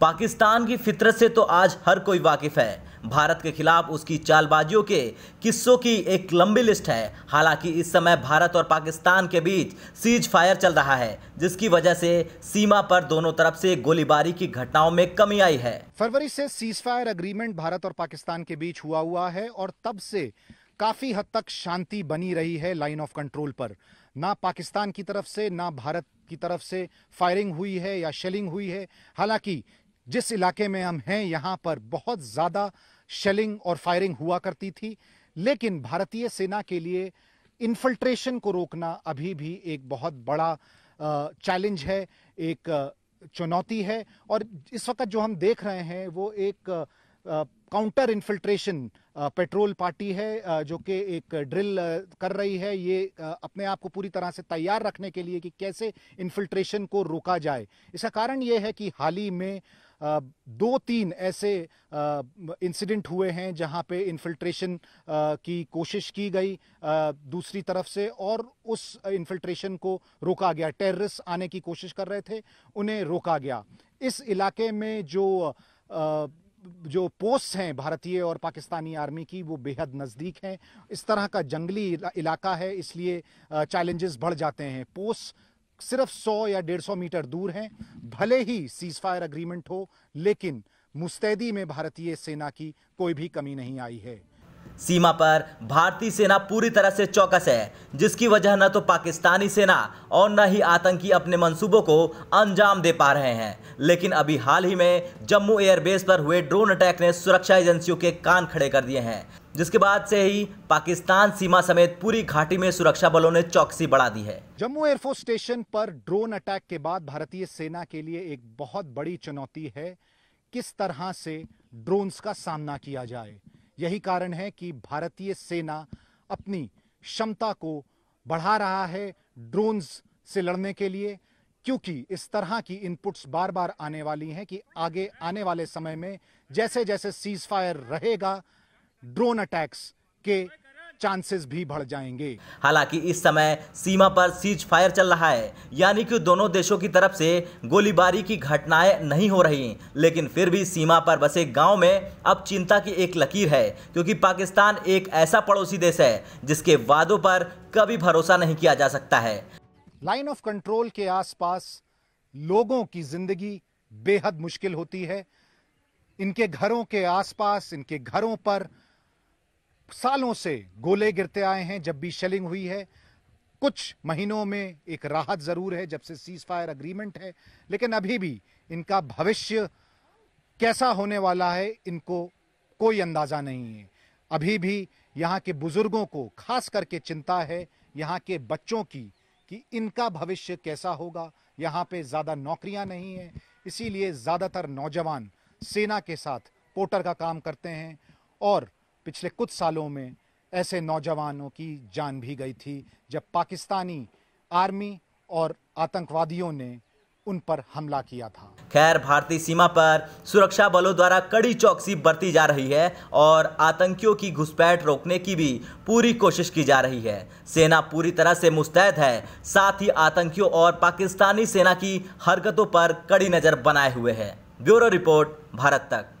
पाकिस्तान की फितरत से तो आज हर कोई वाकिफ़ है भारत के खिलाफ उसकी चालबाजियों के किस्सों की एक लंबी लिस्ट है हालांकि इस समय भारत और पाकिस्तान के बीच सीज फायर चल रहा है जिसकी वजह से सीमा पर दोनों तरफ से गोलीबारी की घटनाओं में कमी आई है फरवरी से सीज फायर अग्रीमेंट भारत और पाकिस्तान के बीच हुआ हुआ है और तब से काफी हद तक शांति बनी रही है लाइन ऑफ कंट्रोल पर ना पाकिस्तान की तरफ से ना भारत की तरफ से फायरिंग हुई है या शेलिंग हुई है हालांकि जिस इलाके में हम हैं यहाँ पर बहुत ज़्यादा शेलिंग और फायरिंग हुआ करती थी लेकिन भारतीय सेना के लिए इन्फिल्ट्रेशन को रोकना अभी भी एक बहुत बड़ा चैलेंज है एक चुनौती है और इस वक्त जो हम देख रहे हैं वो एक काउंटर इन्फिल्ट्रेशन पेट्रोल पार्टी है जो कि एक ड्रिल कर रही है ये अपने आप को पूरी तरह से तैयार रखने के लिए कि कैसे इन्फिल्ट्रेशन को रोका जाए इसका कारण ये है कि हाल ही में दो तीन ऐसे इंसिडेंट हुए हैं जहां पे इन्फिल्ट्रेशन की कोशिश की गई दूसरी तरफ से और उस इन्फिल्ट्रेशन को रोका गया टेररिस्ट आने की कोशिश कर रहे थे उन्हें रोका गया इस इलाके में जो जो पोस्ट हैं भारतीय और पाकिस्तानी आर्मी की वो बेहद नज़दीक हैं इस तरह का जंगली इलाका है इसलिए चैलेंजेस बढ़ जाते हैं पोस्ट सिर्फ 100 या 150 मीटर दूर हैं भले ही सीज फायर अग्रीमेंट हो लेकिन मुस्तैदी में भारतीय सेना की कोई भी कमी नहीं आई है सीमा पर भारतीय सेना पूरी तरह से चौकस है जिसकी वजह न तो पाकिस्तानी सेना और न ही आतंकी अपने मंसूबों को अंजाम दे पा रहे हैं लेकिन अभी हाल ही में जम्मू एयरबेस पर हुए ड्रोन अटैक ने सुरक्षा एजेंसियों के कान खड़े कर दिए हैं जिसके बाद से ही पाकिस्तान सीमा समेत पूरी घाटी में सुरक्षा बलों ने चौकसी बढ़ा दी है जम्मू एयरफोर्स स्टेशन पर ड्रोन अटैक के बाद भारतीय सेना के लिए एक बहुत बड़ी चुनौती है किस तरह से ड्रोन्स का सामना किया जाए यही कारण है कि भारतीय सेना अपनी क्षमता को बढ़ा रहा है ड्रोन्स से लड़ने के लिए क्योंकि इस तरह की इनपुट्स बार बार आने वाली हैं कि आगे आने वाले समय में जैसे जैसे सीज फायर रहेगा ड्रोन अटैक्स के चांसेस भी बढ़ जाएंगे हालांकि इस समय सीमा पर सीज फायर चल रहा है यानी कि दोनों देशों की तरफ से गोलीबारी की घटनाएं नहीं हो रही लेकिन फिर भी सीमा पर बसे गांव में अब चिंता की एक लकीर है क्योंकि पाकिस्तान एक ऐसा पड़ोसी देश है जिसके वादों पर कभी भरोसा नहीं किया जा सकता है लाइन ऑफ कंट्रोल के आसपास लोगों की जिंदगी बेहद मुश्किल होती है इनके घरों के आसपास इनके घरों पर सालों से गोले गिरते आए हैं जब भी शेलिंग हुई है कुछ महीनों में एक राहत ज़रूर है जब से सीज फायर अग्रीमेंट है लेकिन अभी भी इनका भविष्य कैसा होने वाला है इनको कोई अंदाज़ा नहीं है अभी भी यहाँ के बुज़ुर्गों को खास करके चिंता है यहाँ के बच्चों की कि इनका भविष्य कैसा होगा यहाँ पे ज़्यादा नौकरियाँ नहीं हैं इसीलिए ज़्यादातर नौजवान सेना के साथ पोटर का काम करते हैं और पिछले कुछ सालों में ऐसे नौजवानों की जान भी गई थी जब पाकिस्तानी आर्मी और आतंकवादियों ने उन पर हमला किया था खैर भारतीय सीमा पर सुरक्षा बलों द्वारा कड़ी चौकसी बरती जा रही है और आतंकियों की घुसपैठ रोकने की भी पूरी कोशिश की जा रही है सेना पूरी तरह से मुस्तैद है साथ ही आतंकियों और पाकिस्तानी सेना की हरकतों पर कड़ी नज़र बनाए हुए है ब्यूरो रिपोर्ट भारत तक